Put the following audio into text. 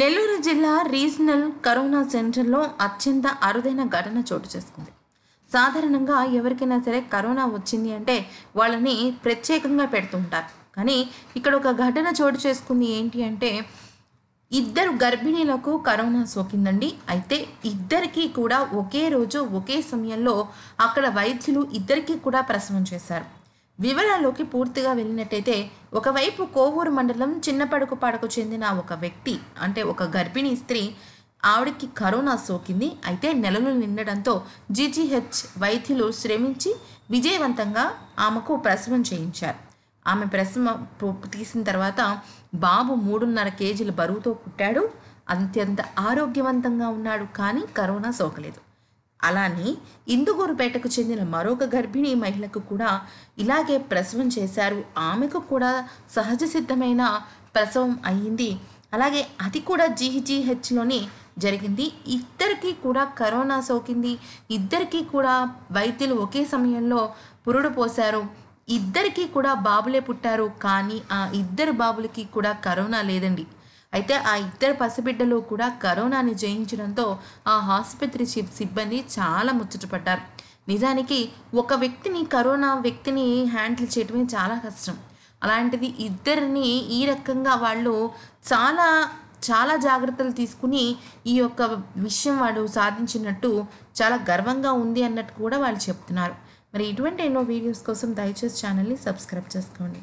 నెల్లూరు జిల్లా regional corona సెంటర్లో అత్యంత అరుదైన ఘటన చోటు చేసుకుంది సాధారణంగా ఎవరికైనా సరే కరోనా వచ్చింది అంటే వాళ్ళని ప్రత్యేకంగా పెడుతుంటారు కానీ ఇక్కడ ఒక ఘటన చోటు చేసుకుంది ఏంటి అంటే ఇద్దరు గర్భిణీలకు కరోనా సోకిందండి అయితే ఇద్దరికీ కూడా ఒకే రోజు ఒకే సమయంలో అక్కడ వైద్యులు ఇద్దరికీ కూడా ప్రసవం చేశారు వివరాల్లోకి పూర్తిగా వెళ్ళినట్టయితే ఒకవైపు కోవూరు మండలం చిన్నపడుకుపాడకు చెందిన ఒక వ్యక్తి అంటే ఒక గర్భిణీ స్త్రీ ఆవిడకి కరోనా సోకింది అయితే నెలలు నిండడంతో జీజీహెచ్ వైద్యులు శ్రమించి విజయవంతంగా ఆమెకు ప్రసవం చేయించారు ఆమె ప్రసవ తీసిన తర్వాత బాబు మూడున్నర కేజీల బరువుతో పుట్టాడు అత్యంత ఆరోగ్యవంతంగా ఉన్నాడు కానీ కరోనా సోకలేదు అలానే ఇందుగూరుపేటకు చెందిన మరొక గర్భిణీ మహిళకు కూడా ఇలాగే ప్రసవం చేశారు ఆమెకు కూడా సహజ సిద్ధమైన ప్రసవం అయ్యింది అలాగే అది కూడా జీహెచ్లోనే జరిగింది ఇద్దరికీ కూడా కరోనా సోకింది ఇద్దరికీ కూడా వైద్యులు ఒకే సమయంలో పురుడు పోశారు ఇద్దరికీ కూడా బాబులే పుట్టారు కానీ ఆ ఇద్దరు బాబులకి కూడా కరోనా లేదండి అయితే ఆ ఇద్దరు పసిబిడ్డలు కూడా కరోనాని జయించడంతో ఆ ఆసుపత్రి సిబ్బంది చాలా ముచ్చటపడ్డారు నిజానికి ఒక వ్యక్తిని కరోనా వ్యక్తిని హ్యాండిల్ చేయడమే చాలా కష్టం అలాంటిది ఇద్దరిని ఈ రకంగా వాళ్ళు చాలా చాలా జాగ్రత్తలు తీసుకుని ఈ యొక్క విషయం వాడు సాధించినట్టు చాలా గర్వంగా ఉంది అన్నట్టు కూడా వాళ్ళు చెప్తున్నారు మరి ఇటువంటి ఎన్నో వీడియోస్ కోసం దయచేసి ఛానల్ని సబ్స్క్రైబ్ చేసుకోండి